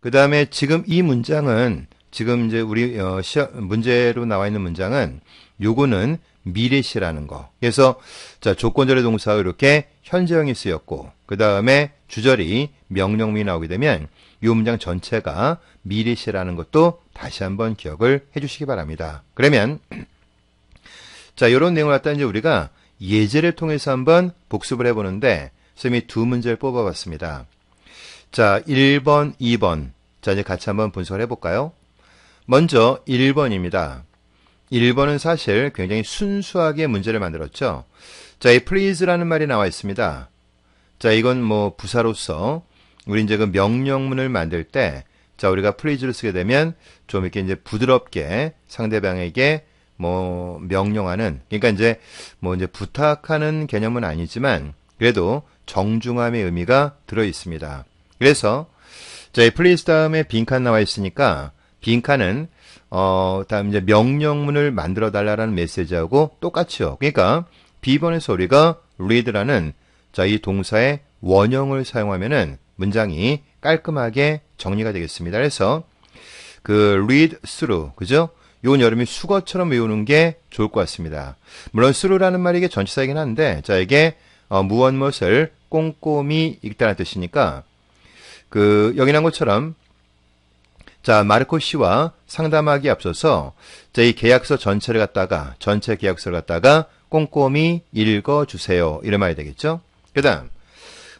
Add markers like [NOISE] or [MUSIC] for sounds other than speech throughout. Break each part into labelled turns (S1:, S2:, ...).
S1: 그 다음에 지금 이 문장은 지금 이제 우리 어, 시험 문제로 나와 있는 문장은 요거는 미래시라는 거. 그래서 자 조건절의 동사가 이렇게 현재형이 쓰였고 그 다음에 주절이 명령문이 나오게 되면 요 문장 전체가 미래시라는 것도 다시 한번 기억을 해주시기 바랍니다. 그러면 [CLEARS THROAT] 자 이런 내용을 갖다 이제 우리가 예제를 통해서 한번 복습을 해보는데 쌤이 두 문제를 뽑아봤습니다. 자, 1번, 2번. 자, 이제 같이 한번 분석을 해볼까요? 먼저 1번입니다. 1번은 사실 굉장히 순수하게 문제를 만들었죠. 자, 이 please라는 말이 나와 있습니다. 자, 이건 뭐 부사로서 우리 이제 그 명령문을 만들 때, 자, 우리가 please를 쓰게 되면 좀 이렇게 이제 부드럽게 상대방에게 뭐 명령하는, 그러니까 이제 뭐 이제 부탁하는 개념은 아니지만, 그래도 정중함의 의미가 들어 있습니다. 그래서 자, 플리즈 다음에 빈칸 나와 있으니까 빈칸은 어, 다음 이제 명령문을 만들어 달라라는 메시지하고 똑같죠. 그러니까 비번에서 우리가 read라는 자, 이 동사의 원형을 사용하면은 문장이 깔끔하게 정리가 되겠습니다. 그래서 그 read through 그죠? 요건 여름이 수거처럼 외우는 게 좋을 것 같습니다. 물론 through라는 말이 이게 전치사이긴 한데 자, 이게 어, 무엇 무엇을 꼼꼼히 읽다는 뜻이니까 그 여기 난 것처럼 자 마르코 씨와 상담하기 앞서서 자이 계약서 전체를 갖다가 전체 계약서를 갖다가 꼼꼼히 읽어주세요 이런 말이 되겠죠. 그다음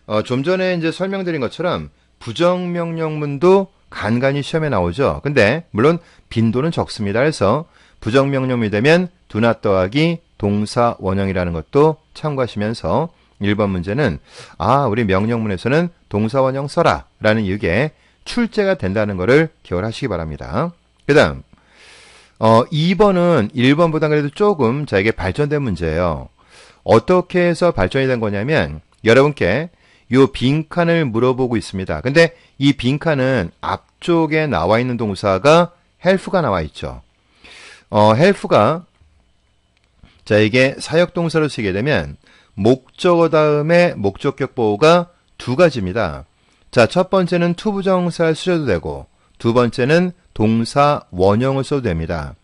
S1: 어, 좀 전에 이제 설명드린 것처럼 부정명령문도 간간히 시험에 나오죠. 근데 물론 빈도는 적습니다. 그래서 부정명령이 되면 두나 n 더하기 동사 원형이라는 것도 참고하시면서 1번 문제는 아, 우리 명령문에서는 동사원형 써라 라는 이유에 출제가 된다는 것을 기억하시기 바랍니다. 그 다음 어, 2번은 1번보다 그래도 조금 저에게 발전된 문제예요. 어떻게 해서 발전이 된 거냐면 여러분께 요 빈칸을 물어보고 있습니다. 근데 이 빈칸은 앞쪽에 나와 있는 동사가 헬프가 나와 있죠. 어, 헬프가 자에게 사역동사로 쓰게 되면 목적어 다음에 목적격 보호가 두 가지입니다. 자, 첫 번째는 투부정사를 쓰셔도 되고 두 번째는 동사 원형을 써도 됩니다.